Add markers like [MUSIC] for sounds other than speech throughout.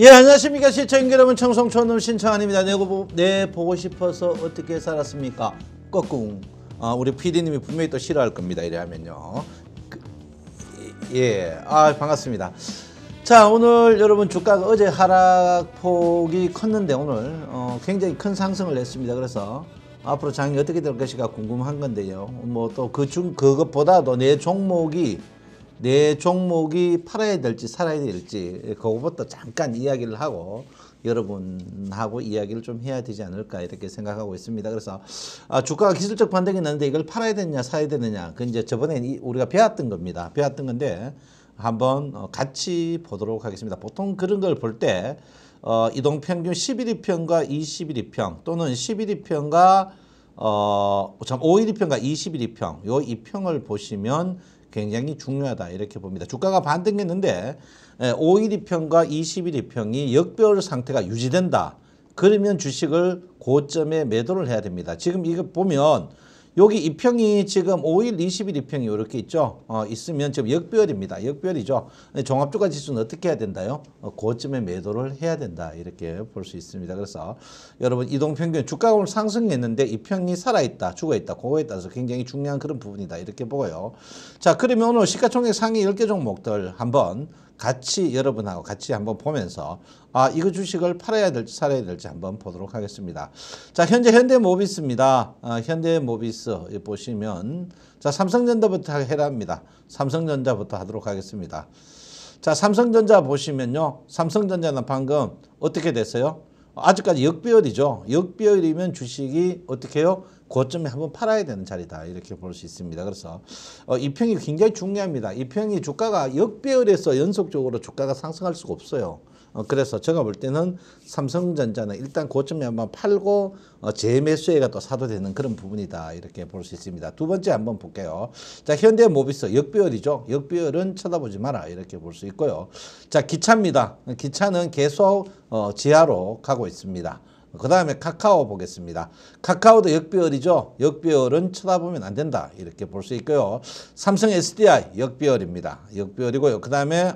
예 안녕하십니까 시청자 여러분 청송촌놈 신청환입니다 내, 고내 보고 싶어서 어떻게 살았습니까 꺾꿍 아, 우리 PD님이 분명히 또 싫어할 겁니다 이래 하면요 그, 예아 반갑습니다 자 오늘 여러분 주가가 어제 하락폭이 컸는데 오늘 어, 굉장히 큰 상승을 냈습니다 그래서 앞으로 장이 어떻게 될 것인가 궁금한 건데요 뭐 또 그 중 그것보다도 내 종목이 내 종목이 팔아야 될지 살아야 될지 그거부터 잠깐 이야기를 하고 여러분하고 이야기를 좀 해야 되지 않을까 이렇게 생각하고 있습니다. 그래서 아, 주가가 기술적 반등이 났는데 이걸 팔아야 되느냐 사야 되느냐 그 이제 저번에 우리가 배웠던 겁니다. 배웠던 건데 한번 어, 같이 보도록 하겠습니다. 보통 그런 걸 볼 때 어, 이동평균 1 1위평과 21일평 또는 1 1위평과 어, 참 5일이평과 21일평 이 2평을 보시면 굉장히 중요하다 이렇게 봅니다. 주가가 반등했는데 5일 2평과 20일 2평이 역별 상태가 유지된다. 그러면 주식을 고점에 매도를 해야 됩니다. 지금 이거 보면 여기 이평이 지금 5일, 20일 이평이 이렇게 있죠. 어, 있으면 지금 역별입니다. 역별이죠. 종합주가 지수는 어떻게 해야 된다요? 어, 고점에 매도를 해야 된다. 이렇게 볼 수 있습니다. 그래서 여러분 이동평균 주가가 오늘 상승했는데 이평이 살아있다, 죽어있다, 고거에 따라서 굉장히 중요한 그런 부분이다. 이렇게 보고요. 자, 그러면 오늘 시가총액 상위 10개 종목들 한번 같이 여러분하고 같이 한번 보면서 아 이거 주식을 팔아야 될지 살아야 될지 한번 보도록 하겠습니다. 자 현재 현대모비스입니다. 아, 현대모비스 보시면 자 삼성전자부터 해랍니다. 삼성전자부터 하도록 하겠습니다. 자 삼성전자 보시면요. 삼성전자는 방금 어떻게 됐어요? 아직까지 역배열이죠. 역배열이면 주식이 어떻게 해요? 고점에 한번 팔아야 되는 자리다 이렇게 볼 수 있습니다. 그래서 어, 이 평이 굉장히 중요합니다. 이 평이 주가가 역배열에서 연속적으로 주가가 상승할 수가 없어요. 어, 그래서 제가 볼 때는 삼성전자는 일단 고점에 한번 팔고 어, 재매수해가 또 사도 되는 그런 부분이다 이렇게 볼 수 있습니다. 두 번째 한번 볼게요. 자 현대모비스 역배열이죠. 역배열은 쳐다보지 마라 이렇게 볼 수 있고요. 자 기차입니다. 기차는 계속 어, 지하로 가고 있습니다. 그 다음에 카카오 보겠습니다. 카카오도 역배열이죠. 역배열은 쳐다보면 안 된다. 이렇게 볼 수 있고요. 삼성 SDI 역배열입니다. 역배열이고요. 그 다음에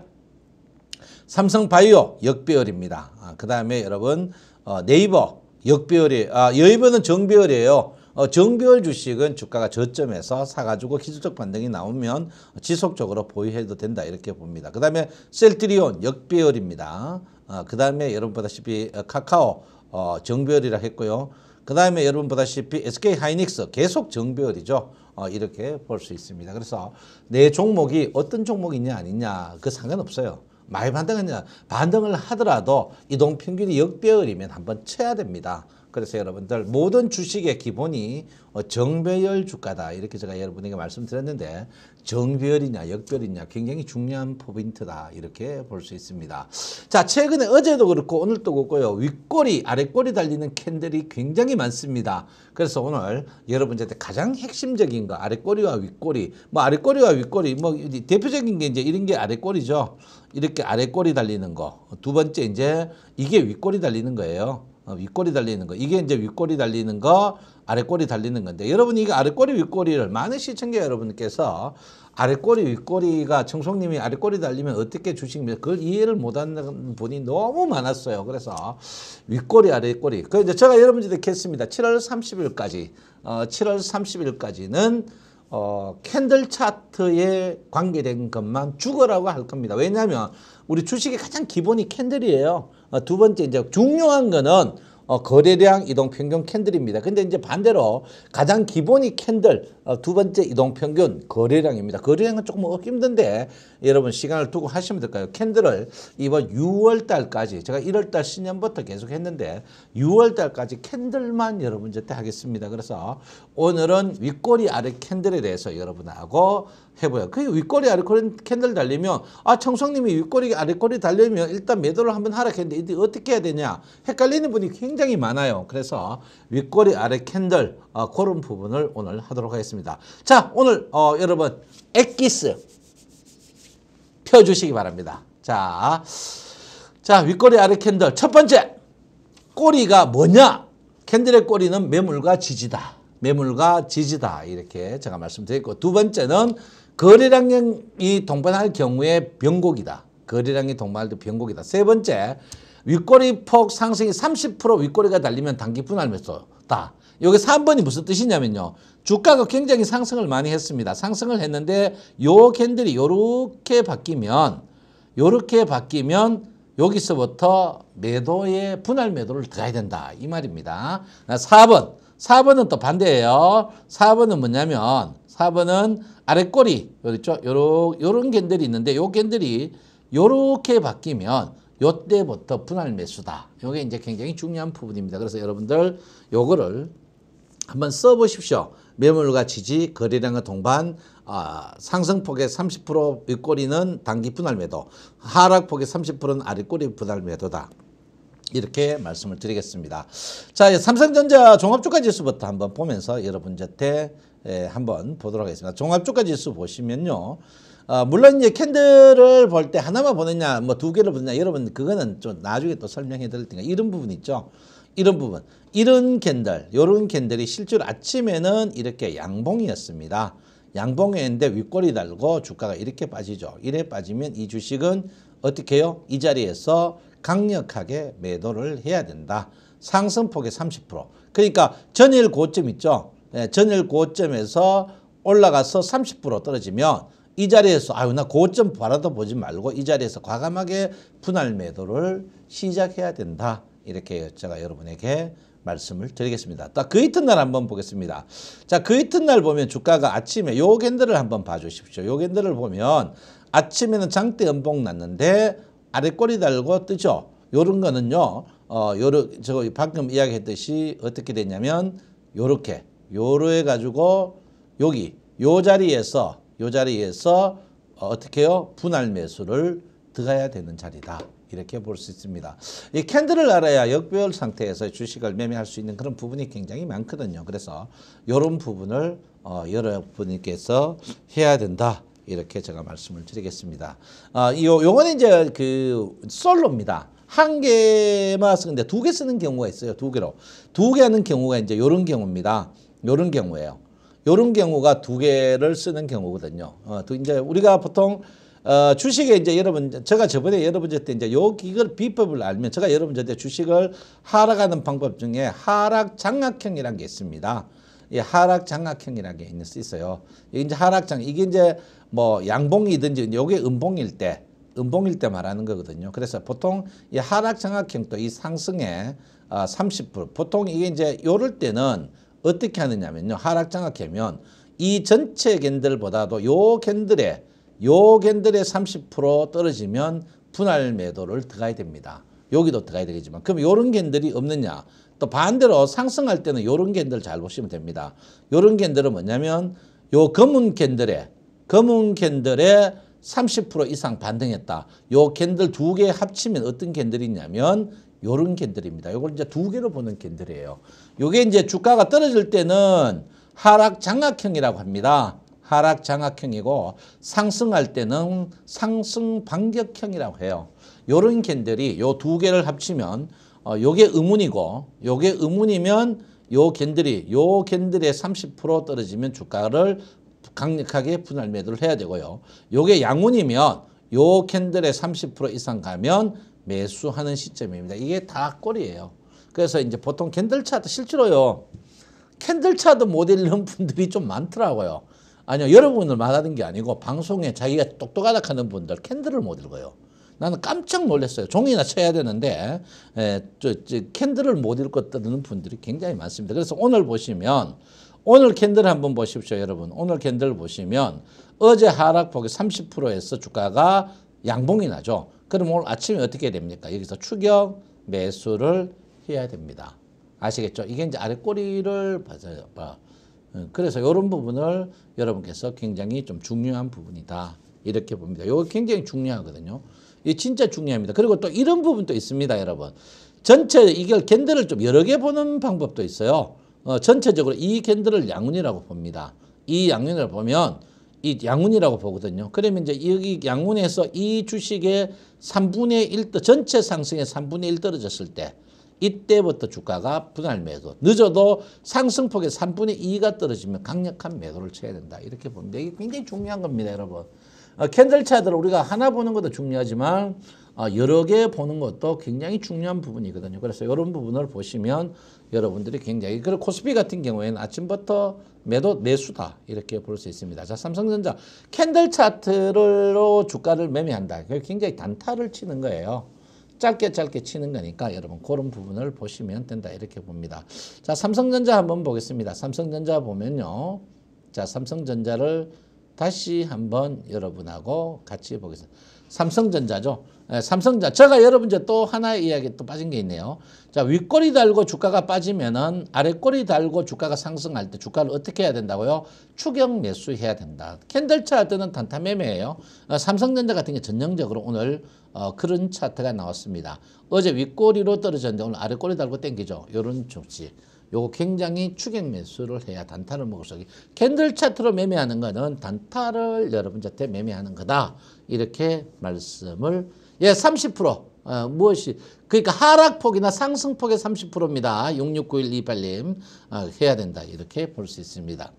삼성바이오 역배열입니다. 아, 그 다음에 여러분 어, 네이버 역배열이 아, 여이버는 정배열이에요. 어, 정배열 주식은 주가가 저점에서 사가지고 기술적 반등이 나오면 지속적으로 보유해도 된다 이렇게 봅니다. 그 다음에 셀트리온 역배열입니다. 어, 아, 그 다음에 여러분 보다시피 어, 카카오 어, 정배열이라 했고요. 그 다음에 여러분 보다시피 SK 하이닉스 계속 정배열이죠. 어, 이렇게 볼 수 있습니다. 그래서 내 종목이 어떤 종목이냐 아니냐 그 상관없어요. 많이 반등했냐 반등을 하더라도 이동평균이 역배열이면 한번 쳐야 됩니다. 그래서 여러분들 모든 주식의 기본이 어, 정배열 주가다 이렇게 제가 여러분에게 말씀드렸는데 정배열이냐 역별이냐 굉장히 중요한 포인트다 이렇게 볼 수 있습니다. 자 최근에 어제도 그렇고 오늘도 그렇고요. 윗꼬리 아랫꼬리 달리는 캔들이 굉장히 많습니다. 그래서 오늘 여러분들한테 가장 핵심적인 거 아랫꼬리와 윗꼬리 뭐 아랫꼬리와 윗꼬리 뭐 대표적인 게 이제 이런 게 아랫꼬리죠. 이렇게 아랫꼬리 달리는 거 두 번째 이제 이게 윗꼬리 달리는 거예요. 어, 윗꼬리 달리는 거 이게 이제 윗꼬리 달리는 거 아랫꼬리 달리는 건데 여러분이 거 아랫꼬리 윗꼬리를 많은 시청자 여러분께서 아랫꼬리 윗꼬리가 청송님이 아랫꼬리 달리면 어떻게 주식 그걸 이해를 못하는 분이 너무 많았어요 그래서 윗꼬리 아랫꼬리 그 이제 제가 여러분들께 했습니다 7월 30일까지 어, 7월 30일까지는 어, 캔들 차트에 관계된 것만 죽어라고 할 겁니다. 왜냐하면 우리 주식의 가장 기본이 캔들이에요. 어, 두 번째 이제 중요한 거는 어, 거래량 이동 평균 캔들입니다. 근데 이제 반대로 가장 기본이 캔들 어, 두 번째 이동평균 거래량입니다. 거래량은 조금 힘든데 여러분 시간을 두고 하시면 될까요? 캔들을 이번 6월달까지 제가 1월달 신년부터 계속 했는데 6월달까지 캔들만 여러분 한테 하겠습니다. 그래서 오늘은 윗꼬리 아래 캔들에 대해서 여러분하고 해보요그 윗꼬리 아래 캔들 달리면 아 청성님이 윗꼬리 아래꼬리 달리면 일단 매도를 한번 하라했는데이 어떻게 해야 되냐 헷갈리는 분이 굉장히 많아요. 그래서 윗꼬리 아래 캔들 어, 그런 부분을 오늘 하도록 하겠습니다. 하겠습니다. 자, 오늘 어, 여러분 액기스 펴주시기 바랍니다. 자, 자 윗꼬리 아래 캔들 첫 번째 꼬리가 뭐냐? 캔들의 꼬리는 매물과 지지다. 매물과 지지다 이렇게 제가 말씀드렸고 두 번째는 거래량이 동반할 경우에 변곡이다. 거래량이 동반할 때 변곡이다. 세 번째 윗꼬리 폭 상승이 30% 윗꼬리가 달리면 단기 분할 매수 있다. 여기 3번이 무슨 뜻이냐면요. 주가가 굉장히 상승을 많이 했습니다. 상승을 했는데 요 캔들이 요렇게 바뀌면 요렇게 바뀌면 여기서부터 매도에 분할 매도를 들어야 된다. 이 말입니다. 4번. 4번은 또 반대예요. 4번은 뭐냐면 4번은 아래 꼬리 그렇죠? 요런 요런 캔들이 있는데 요 캔들이 요렇게 바뀌면 요때부터 분할 매수다. 요게 이제 굉장히 중요한 부분입니다. 그래서 여러분들 요거를 한번 써보십시오. 매물과 지지, 거래량의 동반, 아, 상승폭의 30% 윗꼬리는 단기 분할 매도, 하락폭의 30%는 아랫꼬리 분할 매도다. 이렇게 말씀을 드리겠습니다. 자, 삼성전자 종합주가지수부터 한번 보면서 여러분 곁에 예, 한번 보도록 하겠습니다. 종합주가 지수 보시면요. 어, 물론 이제 캔들을 볼 때 하나만 보느냐, 뭐 두 개를 보느냐, 여러분 그거는 좀 나중에 또 설명해 드릴 테니까 이런 부분 있죠. 이런 부분. 이런 캔들, 요런 캔들이 실제로 아침에는 이렇게 양봉이었습니다. 양봉했는데 윗골이 달고 주가가 이렇게 빠지죠. 이래 빠지면 이 주식은 어떻게 해요? 이 자리에서 강력하게 매도를 해야 된다. 상승폭의 30%. 그러니까 전일 고점 있죠. 예, 전일 고점에서 올라가서 30% 떨어지면 이 자리에서 아유 나 고점 바라도 보지 말고 이 자리에서 과감하게 분할 매도를 시작해야 된다. 이렇게 제가 여러분에게 말씀을 드리겠습니다. 딱그 이튿날 한번 보겠습니다. 자, 그 이튿날 보면 주가가 아침에 요갠들을 한번 봐주십시오. 요갠들을 보면 아침에는 장대 연봉 났는데 아래 꼬리 달고 뜨죠. 요런 거는요. 어, 요런 저 방금 이야기했듯이 어떻게 됐냐면 요렇게 요로해 가지고 여기 요 자리에서 요 자리에서 어, 어떻게 해요? 분할 매수를 들어가야 되는 자리다. 이렇게 볼 수 있습니다. 이 캔들을 알아야 역별 상태에서 주식을 매매할 수 있는 그런 부분이 굉장히 많거든요. 그래서 이런 부분을 어, 여러분께서 해야 된다. 이렇게 제가 말씀을 드리겠습니다. 아, 이 요거는 이제 그 솔로입니다. 한 개만 쓰는데 두 개 쓰는 경우가 있어요. 두 개로. 두 개 하는 경우가 이제 요런 경우입니다. 요런 경우예요. 요런 경우가 두 개를 쓰는 경우거든요. 어, 이제 우리가 보통 어, 주식에 이제 여러분 제가 저번에 여러분들 때 이제 요 이걸 비법을 알면 제가 여러분들 때 주식을 하락하는 방법 중에 하락 장악형이라는 게 있습니다. 이 하락 장악형이라는 게 있어요. 이제 하락장 이게 이제 뭐 양봉이든지 요게 음봉일 때 음봉일 때 말하는 거거든요. 그래서 보통 이 하락 장악형도 이 상승에 아, 어, 30% 보통 이게 이제 요럴 때는 어떻게 하느냐면요. 하락장악 하면 이 전체 갠들보다도요갠들의요갠들의30% 떨어지면 분할 매도를 들어가야 됩니다. 여기도 들어가야 되겠지만 그럼 요런 갠들이 없느냐 또 반대로 상승할 때는 요런 갠들잘 보시면 됩니다. 요런 갠들은 뭐냐면 요 검은 갠들의 검은 갠들의30% 이상 반등했다. 요갠들두 개 합치면 어떤 갠들이 있냐면 요런 캔들입니다. 이걸 이제 두 개로 보는 캔들이에요. 요게 이제 주가가 떨어질 때는 하락 장악형이라고 합니다. 하락 장악형이고 상승할 때는 상승 반격형이라고 해요. 요런 캔들이 요 두 개를 합치면 어, 요게 음운이고 요게 음운이면 요 캔들이 요 캔들의 30% 떨어지면 주가를 강력하게 분할 매도를 해야 되고요. 요게 양운이면 요 캔들의 30% 이상 가면 매수하는 시점입니다. 이게 다 꼴이에요. 그래서 이제 보통 캔들 차트 실제로요. 캔들 차트 모델이 [LAUGHS] 분들이 좀 많더라고요. 아니요. 여러분을 말하는 게 아니고 방송에 자기가 똑똑하다 하는 분들 캔들을 못 읽어요. 나는 깜짝 놀랐어요. 종이나 쳐야 되는데 에, 예, 저, 저 캔들을 못 읽고 뜨는 분들이 굉장히 많습니다. 그래서 오늘 보시면 오늘 캔들 한번 보십시오, 여러분. 오늘 캔들 보시면 어제 하락폭이 30%에서 주가가 양봉이 나죠. 그럼 오늘 아침에 어떻게 됩니까? 여기서 추격 매수를 해야 됩니다. 아시겠죠? 이게 이제 아래 꼬리를 봐서요. 어, 그래서 이런 부분을 여러분께서 굉장히 좀 중요한 부분이다. 이렇게 봅니다. 이거 굉장히 중요하거든요. 이 진짜 중요합니다. 그리고 또 이런 부분도 있습니다, 여러분. 전체 이걸 캔들을 좀 여러 개 보는 방법도 있어요. 어, 전체적으로 이 캔들을 양운이라고 봅니다. 이 양운을 보면 이 양운이라고 보거든요. 그러면 이제 여기 양운에서 이 주식의 3분의 1, 전체 상승의 3분의 1 떨어졌을 때 이때부터 주가가 분할 매도. 늦어도 상승폭의 3분의 2가 떨어지면 강력한 매도를 쳐야 된다. 이렇게 봅니다. 이게 굉장히 중요한 겁니다, 여러분. 어, 캔들 차들를 우리가 하나 보는 것도 중요하지만 어, 여러 개 보는 것도 굉장히 중요한 부분이거든요. 그래서 이런 부분을 보시면 여러분들이 굉장히 그리고 코스피 같은 경우에는 아침부터 매도 내수다 이렇게 볼 수 있습니다. 자 삼성전자 캔들 차트로 주가를 매매한다. 굉장히 단타를 치는 거예요. 짧게 짧게 치는 거니까 여러분 그런 부분을 보시면 된다 이렇게 봅니다. 자 삼성전자 한번 보겠습니다. 삼성전자 보면요. 자 삼성전자를 다시 한번 여러분하고 같이 보겠습니다. 삼성전자죠. 예, 삼성자제가 여러분 이제 또 하나의 이야기 또 빠진 게 있네요. 자, 윗골이 달고 주가가 빠지면은 아래꼬리 달고 주가가 상승할 때 주가를 어떻게 해야 된다고요? 추경 매수해야 된다. 캔들 차트는 단타 매매예요. 어, 삼성전자 같은 게 전형적으로 오늘 어, 그런 차트가 나왔습니다. 어제 윗골이로 떨어졌는데 오늘 아래꼬리 달고 땡기죠. 이런 조치. 요거 굉장히 추격 매수를 해야 단타를 먹을 수 있게. 캔들 차트로 매매하는 거는 단타를 여러분 한테 매매하는 거다. 이렇게 말씀을 예, 30%. 어, 무엇이 그러니까 하락폭이나 상승폭의 30%입니다. 669128님 어, 해야 된다 이렇게 볼 수 있습니다.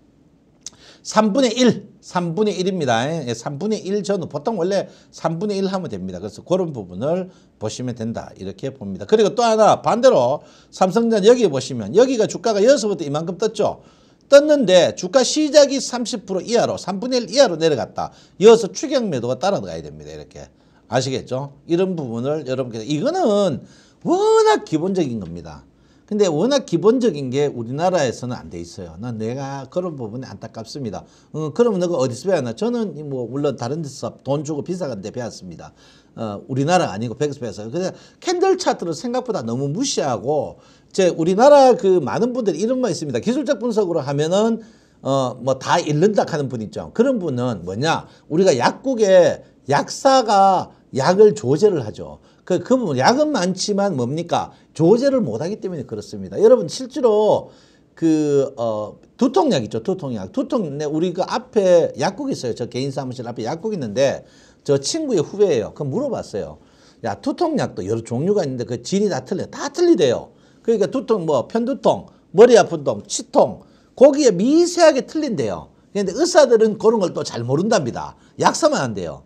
3분의 1, 3분의 1입니다. 3분의 예, 1 전후, 보통 원래 3분의 1 하면 됩니다. 그래서 그런 부분을 보시면 된다. 이렇게 봅니다. 그리고 또 하나, 반대로 삼성전 여기 보시면, 여기가 주가가 여기서부터 이만큼 떴죠? 떴는데 주가 시작이 30% 이하로, 3분의 1 이하로 내려갔다. 여기서 추격 매도가 따라가야 됩니다. 이렇게. 아시겠죠? 이런 부분을 여러분께서 이거는 워낙 기본적인 겁니다. 근데 워낙 기본적인 게 우리나라에서는 안 돼 있어요. 난 내가 그런 부분에 안타깝습니다. 어, 그러면 너가 어디서 배웠나? 저는 뭐 물론 다른 데서 돈 주고 비싼 데 배웠습니다. 어, 우리나라 아니고 백스서 배웠어요. 근데 캔들 차트를 생각보다 너무 무시하고 제 우리나라 그 많은 분들이 이런 말 있습니다. 기술적 분석으로 하면은 어 뭐다 잃는다 하는 분 있죠. 그런 분은 뭐냐 우리가 약국에 약사가 약을 조제를 하죠. 그, 그 약은 많지만 뭡니까? 조제를 못하기 때문에 그렇습니다. 여러분, 실제로 그, 어, 두통약 있죠. 두통약. 두통, 네, 우리 그 앞에 약국 있어요. 저 개인 사무실 앞에 약국 있는데 저 친구의 후배예요. 그 물어봤어요. 야, 두통약도 여러 종류가 있는데 그 진이 다 틀려. 다 틀리대요. 그러니까 두통, 뭐, 편두통, 머리 아픈 통, 치통, 거기에 미세하게 틀린대요. 근데 의사들은 그런 걸 또 잘 모른답니다. 약사만 한대요.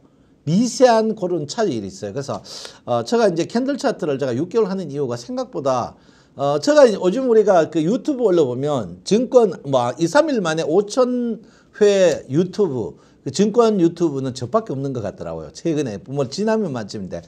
미세한 그런 차이일 있어요. 그래서 어, 제가 이제 캔들 차트를 제가 6개월 하는 이유가 생각보다 어, 제가 요즘 우리가 그 유튜브 올려보면 증권 뭐 2, 3일 만에 5천 회 유튜브 그 증권 유튜브는 저밖에 없는 것 같더라고요. 최근에 뭐 지나면 맞침인데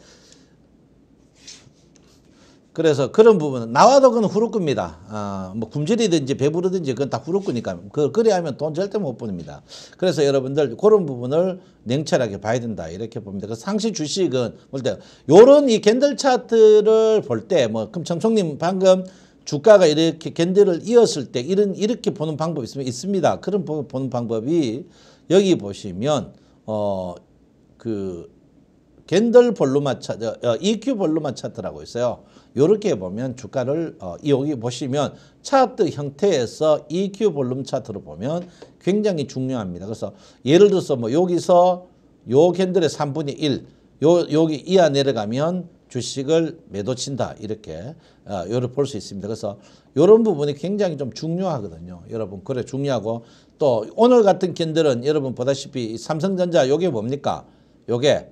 그래서 그런 부분은 나와도 그건 후루꾸입니다. 아, 뭐 굶주리든지 배부르든지 그건 다후루이니까그 그래 하면 돈 절대 못 버립니다. 그래서 여러분들 그런 부분을 냉철하게 봐야 된다 이렇게 봅니다. 그 상시 주식은 볼때 요런 이 겐들 차트를 볼 때뭐 그럼 청총님 방금 주가가 이렇게 겐들을 이었을 때 이런 이렇게 보는 방법이 있으면 있습니다. 그런 보는 방법이 여기 보시면 어 그 겐들 볼루마 차트, 어, EQ 볼루마 차트라고 있어요. 이렇게 보면 주가를 어, 여기 보시면 차트 형태에서 EQ 볼륨 차트로 보면 굉장히 중요합니다. 그래서 예를 들어서 뭐 여기서 요 캔들의 3분의 1, 요, 여기 이하 내려가면 주식을 매도친다 이렇게 어, 요를 볼수 있습니다. 그래서 이런 부분이 굉장히 좀 중요하거든요. 여러분 그래 중요하고 또 오늘 같은 캔들은 여러분 보다시피 삼성전자 요게 뭡니까? 요게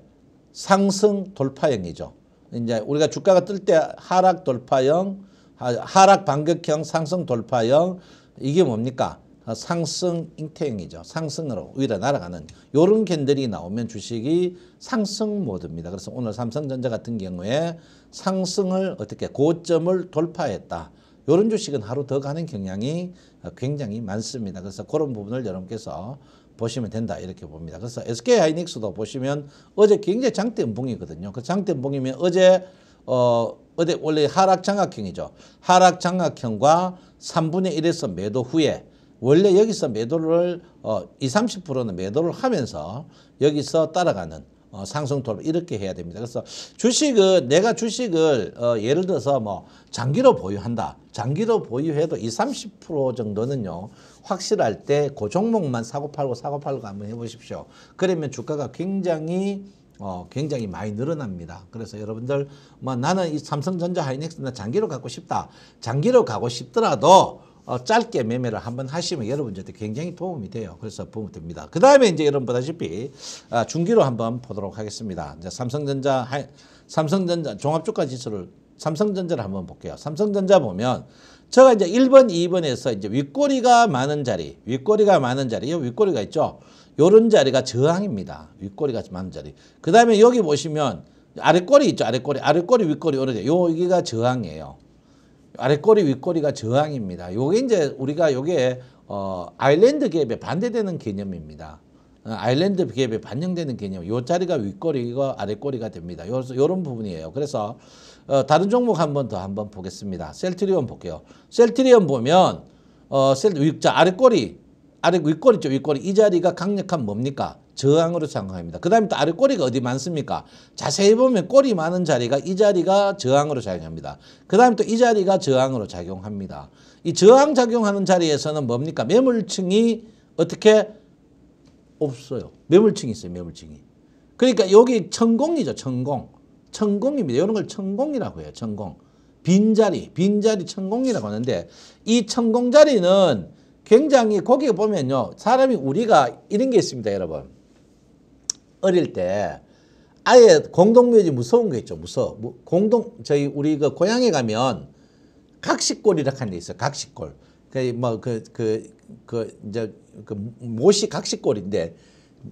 상승 돌파형이죠. 이제 우리가 주가가 뜰 때 하락 돌파형, 하락 반격형, 상승 돌파형 이게 뭡니까? 상승 잉태형이죠. 상승으로 위로 날아가는 요런 캔들이 나오면 주식이 상승 모드입니다. 그래서 오늘 삼성전자 같은 경우에 상승을 어떻게 고점을 돌파했다. 요런 주식은 하루 더 가는 경향이 굉장히 많습니다. 그래서 그런 부분을 여러분께서 보시면 된다 이렇게 봅니다. 그래서 SK 하이닉스도 보시면 어제 굉장히 장대 음봉이거든요. 그 장대 음봉이면 어제 어 어제 원래 하락 장악형이죠. 하락 장악형과 3분의 1에서 매도 후에 원래 여기서 매도를 어 2, 30%는 매도를 하면서 여기서 따라가는 어, 상승 돌파 이렇게 해야 됩니다. 그래서 주식은 내가 주식을 어, 예를 들어서 뭐 장기로 보유한다. 장기로 보유해도 이30% 정도는요. 확실할 때그 종목만 사고 팔고 사고 팔고 한번 해보십시오. 그러면 주가가 굉장히 어, 굉장히 많이 늘어납니다. 그래서 여러분들 뭐 나는 이 삼성전자 하이닉스나 장기로 갖고 싶다. 장기로 가고 싶더라도 어, 짧게 매매를 한번 하시면 여러분들한테 굉장히 도움이 돼요. 그래서 보면 됩니다. 그 다음에 이제 여러분 보다시피 아, 중기로 한번 보도록 하겠습니다. 이제 삼성전자, 하, 삼성전자 종합주가 지수를 삼성전자를 한번 볼게요. 삼성전자 보면 제가 이제 1번, 2번에서 이제 윗꼬리가 많은 자리, 윗꼬리가 많은 자리, 이 윗꼬리가 있죠. 요런 자리가 저항입니다. 윗꼬리가 많은 자리. 그 다음에 여기 보시면 아래꼬리 있죠. 아래꼬리아래꼬리 윗꼬리 오르죠. 여기가 저항이에요. 아랫꼬리 윗꼬리가 저항입니다. 요게 이제 우리가 요게 어, 아일랜드 개에 반대되는 개념입니다. 어, 아일랜드 기에 반영되는 개념, 요 자리가 윗꼬리가 아랫꼬리가 됩니다. 요, 요런 부분이에요. 그래서, 어, 다른 종목 한번 더한번 보겠습니다. 셀트리온 볼게요. 셀트리온 보면, 어, 셀, 윗, 자, 아랫꼬리, 아래 윗꼬리죠. 윗꼬리. 이 자리가 강력한 뭡니까? 저항으로 작용합니다. 그 다음에 또 아래 꼬리가 어디 많습니까? 자세히 보면 꼬리 많은 자리가 이 자리가 저항으로 작용합니다. 그 다음에 또 이 자리가 저항으로 작용합니다. 이 저항 작용하는 자리에서는 뭡니까? 매물층이 어떻게 없어요. 매물층이 있어요. 매물층이. 그러니까 여기 천공이죠. 천공. 천공입니다. 이런 걸 천공이라고 해요. 천공. 빈자리, 빈자리 천공이라고 하는데 이 천공자리는 굉장히 거기 보면요. 사람이 우리가 이런 게 있습니다. 여러분. 어릴 때 아예 공동묘지 무서운 거 있죠. 무서워. 공동 저희 우리 그 고향에 가면 각시골이라고 하는 게 있어요. 각시골. 그 뭐 그 그그 그, 그, 이제 그 모시 각시골인데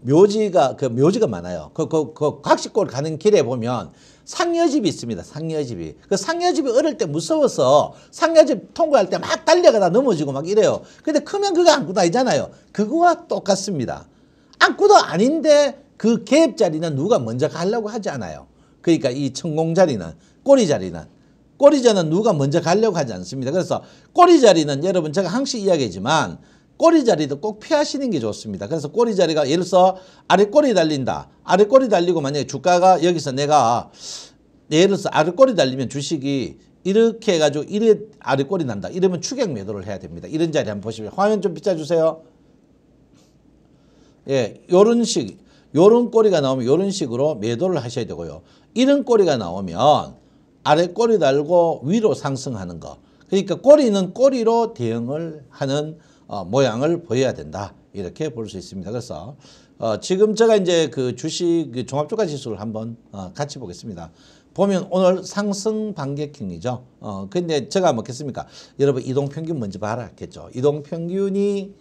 묘지가 그 묘지가 많아요. 그그 그, 그, 그 각시골 가는 길에 보면 상여집이 있습니다. 상여집이. 그 상여집이 어릴 때 무서워서 상여집 통과할 때 막 달려가다 넘어지고 막 이래요. 근데 크면 그거 안고 다니잖아요. 그거와 똑같습니다. 안고도 아닌데 그갭 자리는 누가 먼저 가려고 하지 않아요. 그러니까 이 천공 자리는 꼬리 자리는 꼬리 자는 리 누가 먼저 가려고 하지 않습니다. 그래서 꼬리 자리는 여러분 제가 항상 이야기지만 꼬리 자리도 꼭 피하시는 게 좋습니다. 그래서 꼬리 자리가 예를 들어 서 아래 꼬리 달린다. 아래 꼬리 달리고 만약에 주가가 여기서 내가 예를 들어 서 아래 꼬리 달리면 주식이 이렇게 해가지고 이래 아래 꼬리 난다. 이러면 추격 매도를 해야 됩니다. 이런 자리 한번 보시면 화면 좀 비춰주세요. 예, 요런 식 요런 꼬리가 나오면 요런 식으로 매도를 하셔야 되고요. 이런 꼬리가 나오면 아래 꼬리 달고 위로 상승하는 거. 그러니까 꼬리는 꼬리로 대응을 하는 어, 모양을 보여야 된다. 이렇게 볼 수 있습니다. 그래서 어, 지금 제가 이제 그 주식 그 종합주가 지수를 한번 어, 같이 보겠습니다. 보면 오늘 상승 반격형이죠. 어, 근데 제가 먹겠습니까? 뭐 여러분 이동평균 먼저 봐라 했죠. 이동평균이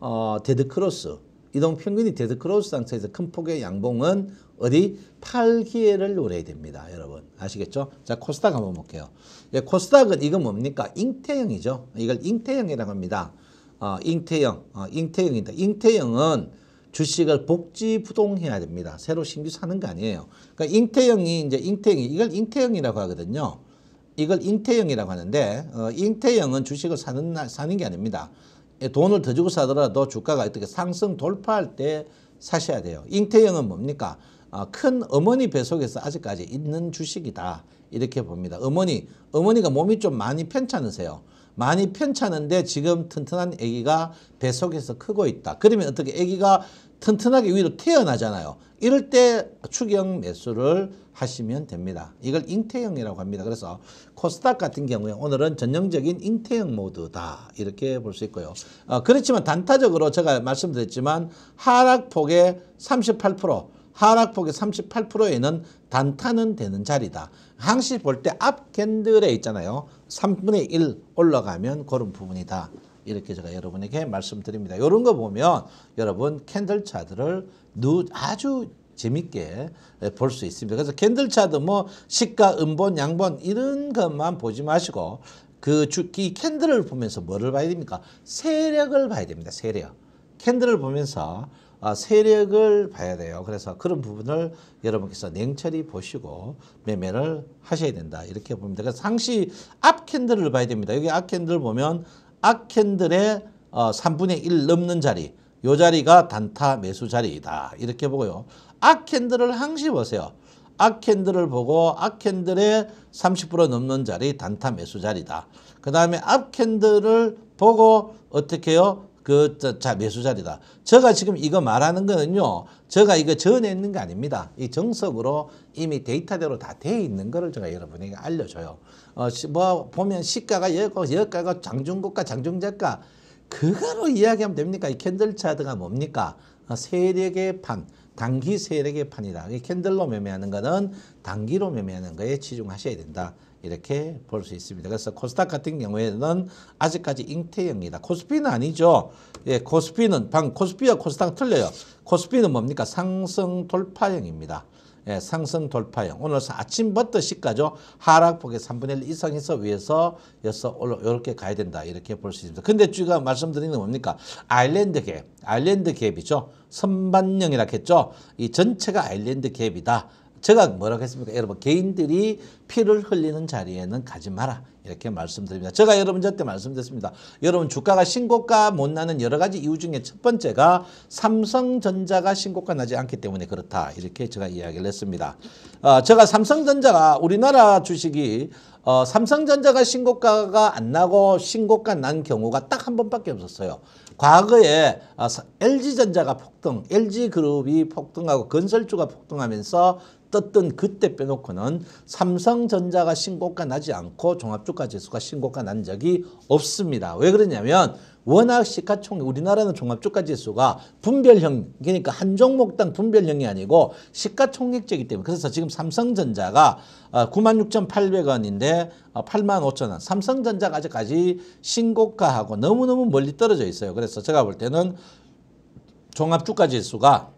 어, 데드크로스 이동평균이 데드 크로스 상태에서 큰 폭의 양봉은 어디? 팔기회를 노려야 됩니다. 여러분 아시겠죠? 자 코스닥 한번 볼게요. 예, 코스닥은 이건 뭡니까? 잉태형이죠. 이걸 잉태형이라고 합니다. 어, 잉태형, 어, 잉태형이다 잉태형은 주식을 복지부동해야 됩니다. 새로 신규 사는 거 아니에요. 그러니까 잉태형이 이제 잉태형이 이걸 잉태형이라고 하거든요. 이걸 잉태형이라고 하는데 어, 잉태형은 주식을 사는 사는 게 아닙니다. 예, 돈을 더 주고 사더라도 주가가 어떻게 상승 돌파할 때 사셔야 돼요. 잉태형은 뭡니까? 아, 큰 어머니 배속에서 아직까지 있는 주식이다. 이렇게 봅니다. 어머니, 어머니가 몸이 좀 많이 편찮으세요. 많이 편찮은데 지금 튼튼한 아기가 배 속에서 크고 있다. 그러면 어떻게 아기가 튼튼하게 위로 태어나잖아요. 이럴 때 추경 매수를 하시면 됩니다. 이걸 잉태형이라고 합니다. 그래서 코스닥 같은 경우에 오늘은 전형적인 잉태형 모드다 이렇게 볼 수 있고요. 어, 그렇지만 단타적으로 제가 말씀드렸지만 하락폭의 38% 하락폭의 38%에는 단타는 되는 자리다. 항시 볼 때 앞 캔들에 있잖아요. 3분의 1 올라가면 그런 부분이다. 이렇게 제가 여러분에게 말씀드립니다. 이런 거 보면 여러분 캔들 차트를 아주 재밌게 예, 볼수 있습니다. 그래서 캔들 차트 뭐 시가, 음본, 양본 이런 것만 보지 마시고 그 주기 캔들을 보면서 뭐를 봐야 됩니까? 세력을 봐야 됩니다. 세력. 캔들을 보면서 아, 세력을 봐야 돼요. 그래서 그런 부분을 여러분께서 냉철히 보시고 매매를 하셔야 된다. 이렇게 봅니다. 그래서 상시 앞 캔들을 봐야 됩니다. 여기 앞 캔들 보면 악캔들의 어, 3분의 1 넘는 자리 요 자리가 단타 매수 자리이다 이렇게 보고요 악캔들을 항시 보세요 악캔들을 보고 악캔들의 30% 넘는 자리 단타 매수 자리다 그 다음에 악캔들을 보고 어떻게 해요 그, 자, 매수 자리다. 제가 지금 이거 말하는 거는요, 제가 이거 전에 있는 게 아닙니다. 이 정석으로 이미 데이터대로 다 돼 있는 거를 제가 여러분에게 알려줘요. 어, 시, 뭐, 보면 시가가 여기고, 여가가 장중국가 장중재가, 그거로 이야기하면 됩니까? 이 캔들 차드가 뭡니까? 어, 세력의 판, 단기 세력의 판이다. 이 캔들로 매매하는 거는 단기로 매매하는 거에 치중하셔야 된다. 이렇게 볼 수 있습니다. 그래서 코스닥 같은 경우에는 아직까지 잉태형이다. 코스피는 아니죠. 예, 코스피는 방 코스피와 코스닥 틀려요. 코스피는 뭡니까? 상승 돌파형입니다. 예, 상승 돌파형. 오늘 아침부터 시까죠 하락폭의 3분의 1 이상에서 위에서 여서 올라 이렇게 가야 된다. 이렇게 볼 수 있습니다. 근데 제가 말씀드리는 건 뭡니까? 아일랜드 갭, 아일랜드 갭이죠. 선반영이라 했죠. 이 전체가 아일랜드 갭이다. 제가 뭐라고 했습니까? 여러분 개인들이 피를 흘리는 자리에는 가지 마라. 이렇게 말씀드립니다. 제가 여러분들 때 말씀드렸습니다. 여러분 주가가 신고가 못 나는 여러 가지 이유 중에 첫 번째가 삼성전자가 신고가 나지 않기 때문에 그렇다. 이렇게 제가 이야기를 했습니다. 어, 제가 삼성전자가 우리나라 주식이 어, 삼성전자가 신고가가 안 나고 신고가 난 경우가 딱 한 번밖에 없었어요. 과거에 어, LG전자가 폭등, LG그룹이 폭등하고 건설주가 폭등하면서 떴던 그때 빼놓고는 삼성전자가 신고가 나지 않고 종합주가지수가 신고가 난 적이 없습니다. 왜 그러냐면 워낙 시가총액 우리나라는 종합주가지수가 분별형 그러니까 한 종목당 분별형이 아니고 시가총액제이기 때문에 그래서 지금 삼성전자가 96,800원인데 어, 85,000원 어, 삼성전자가 아직까지 신고가하고 너무너무 멀리 떨어져 있어요. 그래서 제가 볼 때는 종합주가지수가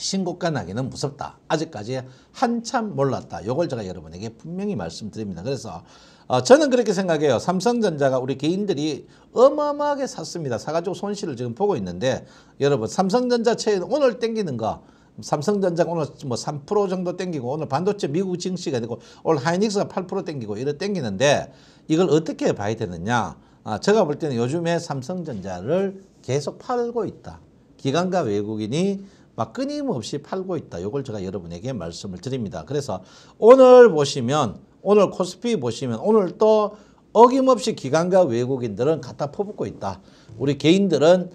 신고가 나기는 무섭다. 아직까지 한참 몰랐다. 요걸 제가 여러분에게 분명히 말씀드립니다. 그래서 어, 저는 그렇게 생각해요. 삼성전자가 우리 개인들이 어마어마하게 샀습니다. 사가지고 손실을 지금 보고 있는데 여러분 삼성전자 채는 오늘 땡기는 거 삼성전자가 오늘 뭐 3% 정도 땡기고 오늘 반도체 미국 증시가 되고 오늘 하이닉스가 8% 땡기고 이래 땡기는데 이걸 어떻게 봐야 되느냐. 아, 제가 볼 때는 요즘에 삼성전자를 계속 팔고 있다. 기관과 외국인이 막 끊임없이 팔고 있다. 이걸 제가 여러분에게 말씀을 드립니다. 그래서 오늘 보시면 오늘 코스피 보시면 오늘 또 어김없이 기관과 외국인들은 갖다 퍼붓고 있다. 우리 개인들은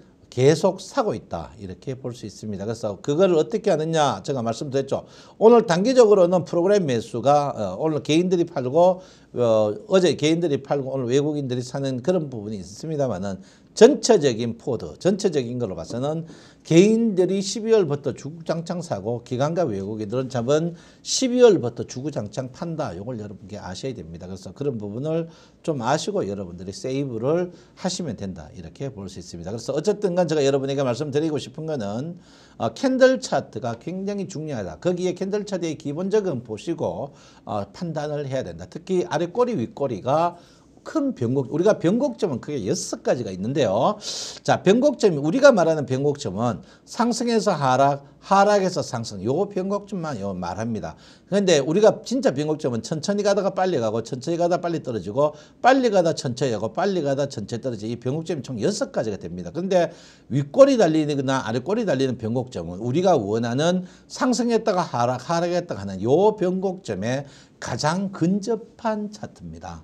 계속 사고 있다. 이렇게 볼 수 있습니다. 그래서 그걸 어떻게 하느냐 제가 말씀드렸죠. 오늘 단기적으로는 프로그램 매수가 어, 오늘 개인들이 팔고 어, 어제 개인들이 팔고 오늘 외국인들이 사는 그런 부분이 있습니다만은 전체적인 포드, 전체적인 걸로 봐서는 개인들이 12월부터 주구장창 사고 기관과 외국인들은 잡은 12월부터 주구장창 판다. 이걸 여러분께 아셔야 됩니다. 그래서 그런 부분을 좀 아시고 여러분들이 세이브를 하시면 된다. 이렇게 볼 수 있습니다. 그래서 어쨌든 간 제가 여러분에게 말씀드리고 싶은 거는 어, 캔들 차트가 굉장히 중요하다. 거기에 캔들 차트의 기본적은 보시고 어, 판단을 해야 된다. 특히 아래 꼬리 윗꼬리가 큰 변곡 점 우리가 변곡점은 크게 여섯 가지가 있는데요. 자, 변곡점이 우리가 말하는 변곡점은 상승에서 하락, 하락에서 상승. 요 변곡점만 요 말합니다. 그런데 우리가 진짜 변곡점은 천천히 가다가 빨리 가고 천천히 가다 빨리 떨어지고 빨리 가다 천천히 가고 빨리 가다 천천히 떨어지고 이 변곡점이 총 여섯 가지가 됩니다. 그런데 윗골이 달리거나 아래꼬리 달리는 변곡점은 우리가 원하는 상승했다가 하락, 하락했다가 하는 요 변곡점에 가장 근접한 차트입니다.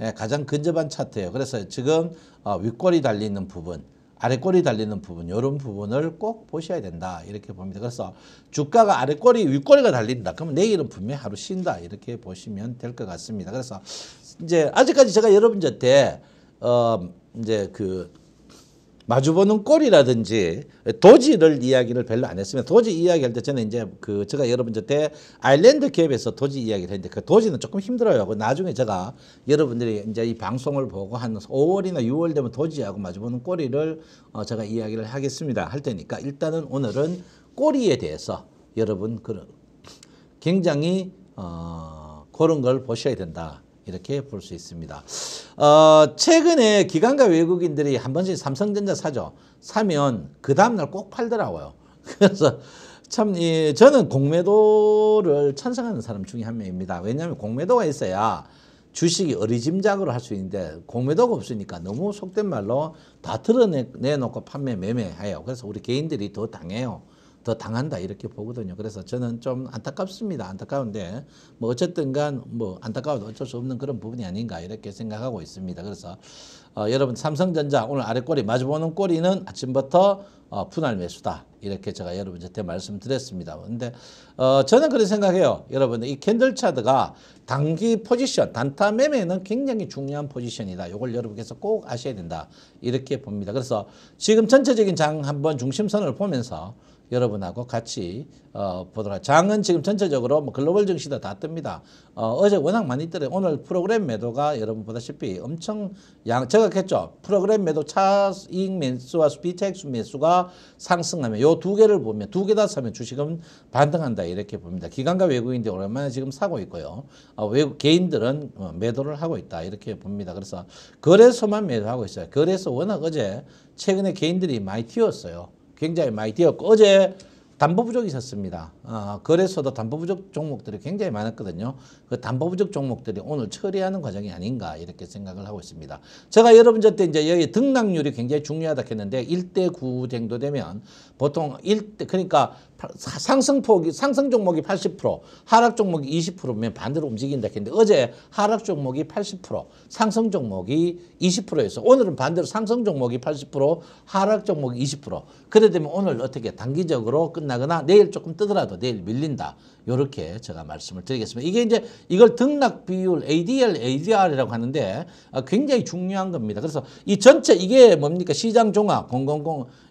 예, 가장 근접한 차트예요. 그래서 지금 어, 윗골이 달리는 부분, 아래골이 달리는 부분, 이런 부분을 꼭 보셔야 된다. 이렇게 봅니다. 그래서 주가가 아래골이, 윗골이가 달린다. 그러면 내일은 분명히 하루 쉰다. 이렇게 보시면 될 것 같습니다. 그래서 이제 아직까지 제가 여러분들한테 어 이제 그 마주보는 꼴이라든지 도지를 이야기를 별로 안 했으면 도지 이야기할 때 저는 이제 그 제가 여러분들 때 아일랜드 기업에서 도지 이야기를 했는데 그 도지는 조금 힘들어요. 하 그 나중에 제가 여러분들이 이제 이 방송을 보고 한 5월이나 6월 되면 도지하고 마주보는 꼬리를 어 제가 이야기를 하겠습니다. 할 테니까 일단은 오늘은 꼬리에 대해서 여러분 그런 굉장히 어 그런 걸 보셔야 된다. 이렇게 볼 수 있습니다. 어, 최근에 기관과 외국인들이 한 번씩 삼성전자 사죠. 사면 그 다음날 꼭 팔더라고요. [LAUGHS] 그래서 참 예, 저는 공매도를 찬성하는 사람 중에 한 명입니다. 왜냐하면 공매도가 있어야 주식이 어리짐작으로 할 수 있는데 공매도가 없으니까 너무 속된 말로 다 드러내놓고 판매 매매해요. 그래서 우리 개인들이 더 당해요. 더 당한다 이렇게 보거든요. 그래서 저는 좀 안타깝습니다. 안타까운데 뭐 어쨌든간 뭐 안타까워도 어쩔 수 없는 그런 부분이 아닌가 이렇게 생각하고 있습니다. 그래서 어, 여러분 삼성전자 오늘 아래 꼬리 마주보는 꼬리는 아침부터 어, 분할 매수다 이렇게 제가 여러분한테 말씀드렸습니다. 근데 어, 저는 그런 생각해요. 여러분 이 캔들 차드가 단기 포지션 단타 매매는 굉장히 중요한 포지션이다. 이걸 여러분께서 꼭 아셔야 된다 이렇게 봅니다. 그래서 지금 전체적인 장 한번 중심선을 보면서 여러분하고 같이 어, 보도록 장은 지금 전체적으로 뭐 글로벌 증시도 다 뜹니다. 어, 제 워낙 많이 뜨래 오늘 프로그램 매도가 여러분 보다시피 엄청 양 저격했죠. 프로그램 매도 차익 매수와 비차익수 매수가 상승하면 요두 개를 보면 두 개 다 사면 주식은 반등한다 이렇게 봅니다. 기관과 외국인들이 오랜만에 지금 사고 있고요. 어, 외국 개인들은 어, 매도를 하고 있다 이렇게 봅니다. 그래서 거래소만 매도하고 있어요. 거래소 워낙 어제 최근에 개인들이 많이 튀었어요. 굉장히 많이 뛰었고 어제 담보 부족이 있었습니다. 어, 아, 거래소도 담보 부족 종목들이 굉장히 많았거든요. 그 담보 부족 종목들이 오늘 처리하는 과정이 아닌가 이렇게 생각을 하고 있습니다. 제가 여러분들 때 이제 여기 등락률이 굉장히 중요하다 했는데 1대 9 정도 되면 보통 1대 그러니까 상승 폭이 상승 종목이 80% 하락 종목이 20%면 반대로 움직인다 했는데 어제 하락 종목이 80% 상승 종목이 20%에서 오늘은 반대로 상승 종목이 80% 하락 종목이 20% 그래 되면 오늘 어떻게 단기적으로 끝나거나 내일 조금 뜨더라도 내일 밀린다 이렇게 제가 말씀을 드리겠습니다. 이게 이제 이걸 등락 비율 ADL, ADR이라고 하는데 아, 굉장히 중요한 겁니다. 그래서 이 전체 이게 뭡니까? 시장 종합 000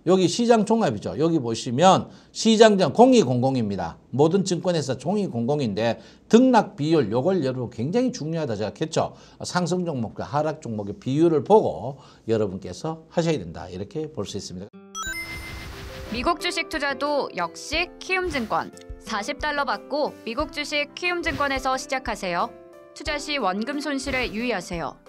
여기 시장 종합이죠. 여기 보시면 시장장 0200입니다. 모든 증권회사 종이 00인데 등락 비율 요걸 여러분 굉장히 중요하다 제가 했죠. 상승 종목과 하락 종목의 비율을 보고 여러분께서 하셔야 된다. 이렇게 볼 수 있습니다. 미국 주식 투자도 역시 키움증권 40달러 받고 미국 주식 키움증권에서 시작하세요. 투자 시 원금 손실에 유의하세요.